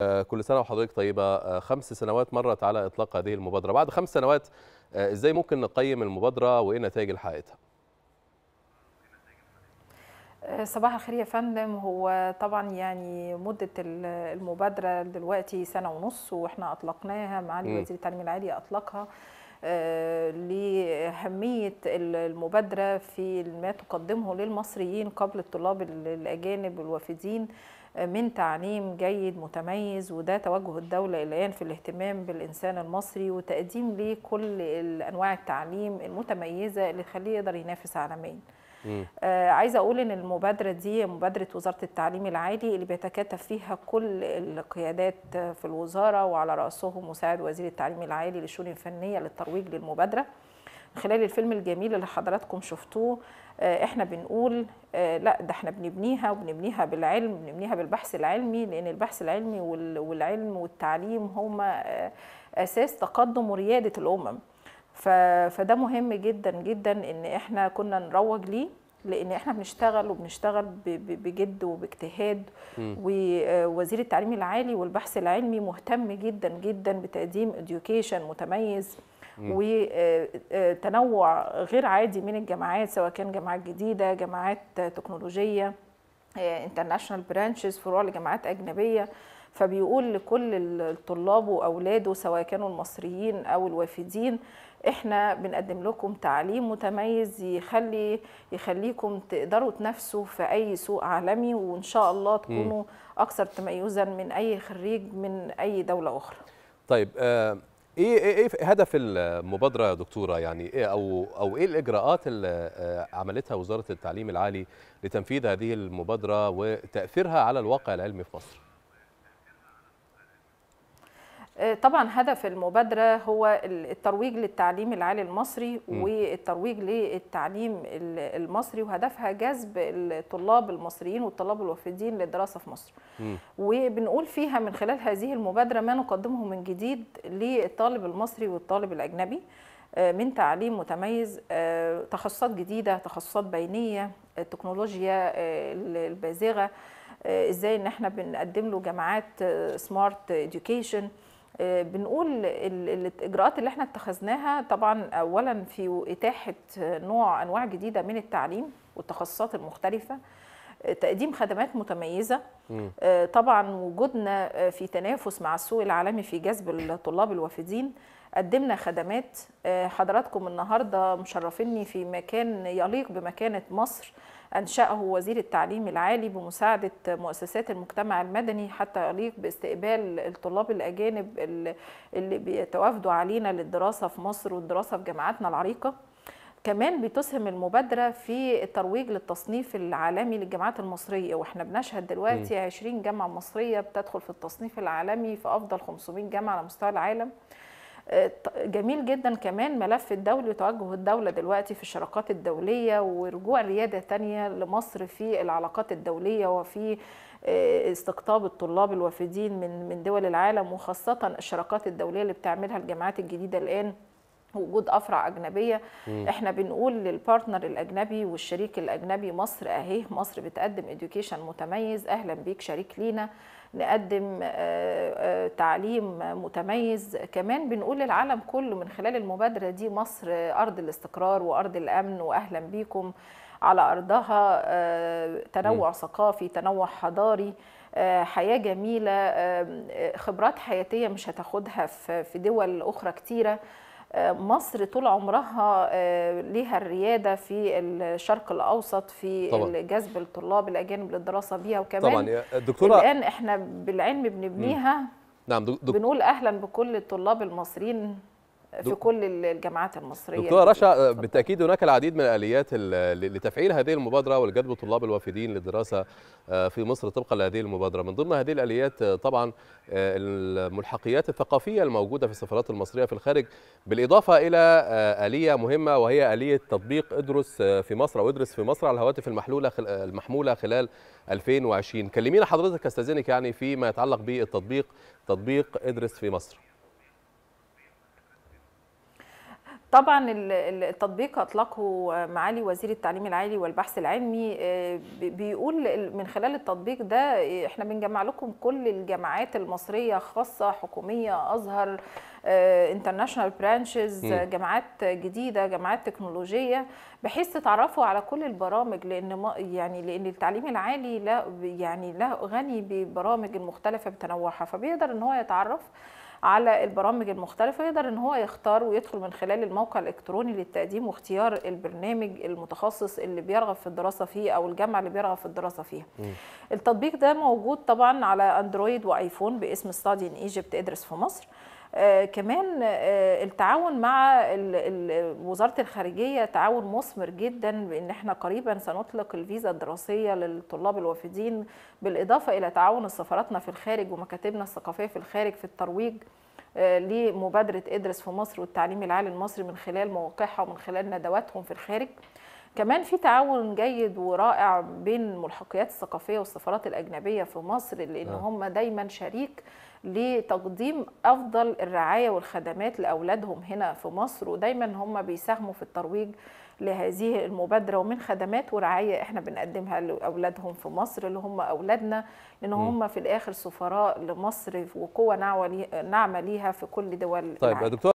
آه، كل سنة وحضرتك طيبة آه، خمس سنوات مرت على إطلاق هذه المبادرة بعد خمس سنوات آه، إزاي ممكن نقيم المبادرة وإيه نتائج اللي صباح الخير يا فندم هو طبعا يعني مدة المبادرة دلوقتي سنة ونص وإحنا أطلقناها معالي وزير التعليم العالي أطلقها لأهمية المبادرة في ما تقدمه للمصريين قبل الطلاب الأجانب الوافدين من تعليم جيد متميز وده توجه الدولة الآن في الاهتمام بالإنسان المصري وتقديم ليه كل أنواع التعليم المتميزة اللي تخليه يقدر ينافس عالميا آه عايزه اقول ان المبادره دي مبادره وزاره التعليم العالي اللي بيتكاتف فيها كل القيادات في الوزاره وعلى راسهم مساعد وزير التعليم العالي للشؤون الفنيه للترويج للمبادره خلال الفيلم الجميل اللي حضراتكم شفتوه آه، احنا بنقول آه، لا ده احنا بنبنيها وبنبنيها بالعلم بنبنيها بالبحث العلمي لان البحث العلمي والعلم والتعليم هما آه، اساس تقدم ورياده الامم فده مهم جدا جدا ان احنا كنا نروج ليه لان احنا بنشتغل وبنشتغل بجد وباجتهاد ووزير التعليم العالي والبحث العلمي مهتم جدا جدا بتقديم اديوكيشن متميز وتنوع آه، آه، غير عادي من الجامعات سواء كان جامعات جديده جامعات تكنولوجيه انترناشونال آه، برانشز فروع لجامعات اجنبيه فبيقول لكل الطلاب واولاده سواء كانوا المصريين او الوافدين احنا بنقدم لكم تعليم متميز يخلي يخليكم تقدروا تنافسوا في اي سوق عالمي وان شاء الله تكونوا اكثر تميزا من اي خريج من اي دوله اخرى طيب ايه ايه ايه هدف المبادره يا دكتوره يعني ايه او او ايه الاجراءات اللي آه، عملتها وزاره التعليم العالي لتنفيذ هذه المبادره وتاثيرها على الواقع العلمي في مصر؟ آه، طبعا هدف المبادرة هو الترويج للتعليم العالي المصري والترويج للتعليم المصري وهدفها جذب الطلاب المصريين والطلاب الوافدين للدراسة في مصر وبنقول فيها من خلال هذه المبادرة ما نقدمه من جديد للطالب المصري والطالب الأجنبي آه، من تعليم متميز آه، تخصصات جديدة تخصصات بينية التكنولوجيا البازغة ازاي ان احنا بنقدم له جامعات سمارت اديوكيشن آه، بنقول الاجراءات اللي احنا اتخذناها طبعا اولا في اتاحه نوع انواع جديده من التعليم والتخصصات المختلفه تقديم خدمات متميزه آه، طبعا وجودنا آه، في تنافس مع السوق العالمي في جذب الطلاب الوافدين قدمنا خدمات آه، حضراتكم النهارده مشرفيني في مكان يليق بمكانه مصر انشاه وزير التعليم العالي بمساعده مؤسسات المجتمع المدني حتى يليق باستقبال الطلاب الاجانب اللي بيتوافدوا علينا للدراسه في مصر والدراسه في جامعاتنا العريقه كمان بتسهم المبادرة في الترويج للتصنيف العالمي للجامعات المصرية واحنا بنشهد دلوقتي م. 20 جامعة مصرية بتدخل في التصنيف العالمي في أفضل 500 جامعة على مستوى العالم آه، جميل جدا كمان ملف الدولي وتوجه الدولة دلوقتي في الشراكات الدولية ورجوع ريادة تانية لمصر في العلاقات الدولية وفي آه، استقطاب الطلاب الوافدين من من دول العالم وخاصة الشراكات الدولية اللي بتعملها الجامعات الجديدة الآن وجود افرع اجنبيه مم. احنا بنقول للبارتنر الاجنبي والشريك الاجنبي مصر اهي مصر بتقدم اديوكيشن متميز اهلا بيك شريك لينا نقدم آه، آه، تعليم متميز كمان بنقول للعالم كله من خلال المبادره دي مصر ارض الاستقرار وارض الامن واهلا بيكم على ارضها آه، تنوع مم. ثقافي تنوع حضاري حياه جميله خبرات حياتيه مش هتاخدها في دول اخرى كتيره مصر طول عمرها آه، ليها الرياده في الشرق الاوسط في جذب الطلاب الاجانب للدراسه بيها وكمان طبعا دكتوره الان احنا بالعلم بنبنيها نعم دك... بنقول اهلا بكل الطلاب المصريين في كل الجامعات المصريه دكتوره رشا آه، بالتاكيد هناك العديد من الاليات لتفعيل هذه المبادره ولجذب طلاب الوافدين للدراسه آه، في مصر طبقا لهذه المبادره من ضمن هذه الاليات آه، طبعا الملحقيات الثقافيه الموجوده في السفارات المصريه في الخارج بالاضافه الى اليه مهمه وهي اليه تطبيق ادرس في مصر او ادرس في مصر على الهواتف المحلوله المحموله خلال 2020 كلمينا حضرتك استاذنك يعني فيما يتعلق بالتطبيق تطبيق ادرس في مصر طبعا التطبيق اطلقه معالي وزير التعليم العالي والبحث العلمي آه، بيقول من خلال التطبيق ده آه، احنا بنجمع لكم كل الجامعات المصريه خاصه حكوميه ازهر انترناشونال آه، برانشز جامعات جديده جامعات تكنولوجيه بحيث تتعرفوا على كل البرامج لان ما يعني لان التعليم العالي لا يعني لا غني ببرامج المختلفه بتنوعها فبيقدر ان هو يتعرف على البرامج المختلفه يقدر ان هو يختار ويدخل من خلال الموقع الالكتروني للتقديم واختيار البرنامج المتخصص اللي بيرغب في الدراسه فيه او الجامعه اللي بيرغب في الدراسه فيها التطبيق ده موجود طبعا على اندرويد وايفون باسم ستادي ان ايجيبت ادرس في مصر آه، كمان آه، التعاون مع وزاره الخارجيه تعاون مثمر جدا بان احنا قريبا سنطلق الفيزا الدراسيه للطلاب الوافدين بالاضافه الى تعاون السفاراتنا في الخارج ومكاتبنا الثقافيه في الخارج في الترويج آه، لمبادره ادرس في مصر والتعليم العالي المصري من خلال مواقعها ومن خلال ندواتهم في الخارج كمان في تعاون جيد ورائع بين الملحقيات الثقافيه والسفارات الاجنبيه في مصر لان أه. هم دايما شريك لتقديم افضل الرعايه والخدمات لاولادهم هنا في مصر ودايما هم بيساهموا في الترويج لهذه المبادره ومن خدمات ورعايه احنا بنقدمها لاولادهم في مصر اللي هم اولادنا لان هم في الاخر سفراء لمصر وقوه ناعمه ليها في كل دول طيب العالم.